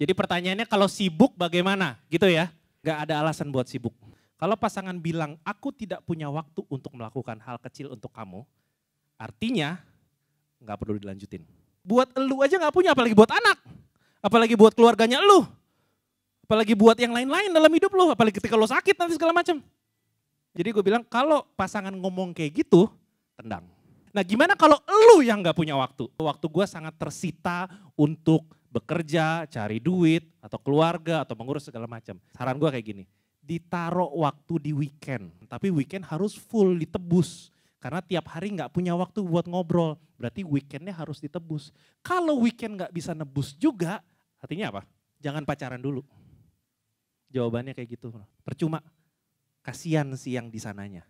Jadi pertanyaannya kalau sibuk bagaimana gitu ya. Gak ada alasan buat sibuk. Kalau pasangan bilang aku tidak punya waktu untuk melakukan hal kecil untuk kamu, artinya gak perlu dilanjutin. Buat elu aja gak punya, apalagi buat anak, apalagi buat keluarganya elu, apalagi buat yang lain-lain dalam hidup lu, apalagi ketika lo sakit nanti segala macam. Jadi gue bilang kalau pasangan ngomong kayak gitu, tendang. Nah gimana kalau elu yang gak punya waktu? Waktu gue sangat tersita untuk bekerja, cari duit, atau keluarga, atau mengurus segala macam. Saran gue kayak gini, ditaruh waktu di weekend, tapi weekend harus full ditebus. Karena tiap hari nggak punya waktu buat ngobrol, berarti weekendnya harus ditebus. Kalau weekend nggak bisa nebus juga, artinya apa? Jangan pacaran dulu. Jawabannya kayak gitu, percuma. Kasian sih yang di sananya.